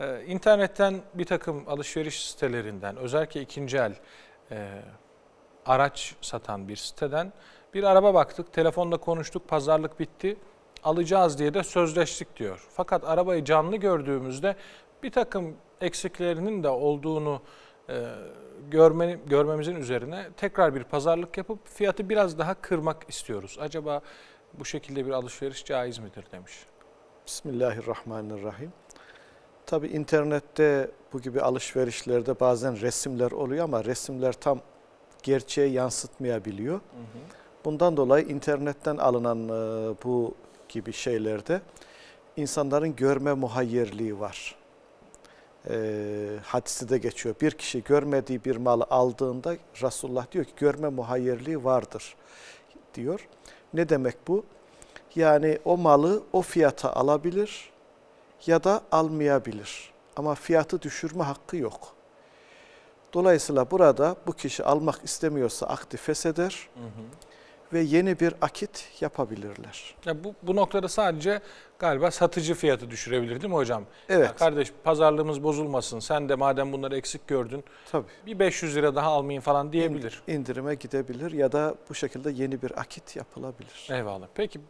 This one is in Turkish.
Ee, internetten bir takım alışveriş sitelerinden özellikle ikinci el e, araç satan bir siteden bir araba baktık, telefonla konuştuk, pazarlık bitti, alacağız diye de sözleştik diyor. Fakat arabayı canlı gördüğümüzde bir takım eksiklerinin de olduğunu e, görme, görmemizin üzerine tekrar bir pazarlık yapıp fiyatı biraz daha kırmak istiyoruz. Acaba bu şekilde bir alışveriş caiz midir demiş. Bismillahirrahmanirrahim. Tabi internette bu gibi alışverişlerde bazen resimler oluyor ama resimler tam gerçeğe yansıtmayabiliyor. Hı hı. Bundan dolayı internetten alınan e, bu gibi şeylerde insanların görme muhayyerliği var. E, hadisi de geçiyor. Bir kişi görmediği bir malı aldığında Resulullah diyor ki görme muhayyerliği vardır diyor. Ne demek bu? Yani o malı o fiyata alabilir ya da almayabilir. Ama fiyatı düşürme hakkı yok. Dolayısıyla burada bu kişi almak istemiyorsa akdi fesheder ve yeni bir akit yapabilirler. Ya bu, bu noktada sadece galiba satıcı fiyatı düşürebilir değil mi hocam? Evet. Ya kardeş pazarlığımız bozulmasın sen de madem bunları eksik gördün Tabii. bir 500 lira daha almayın falan diyebilir. İndirime gidebilir ya da bu şekilde yeni bir akit yapılabilir. Eyvallah. Peki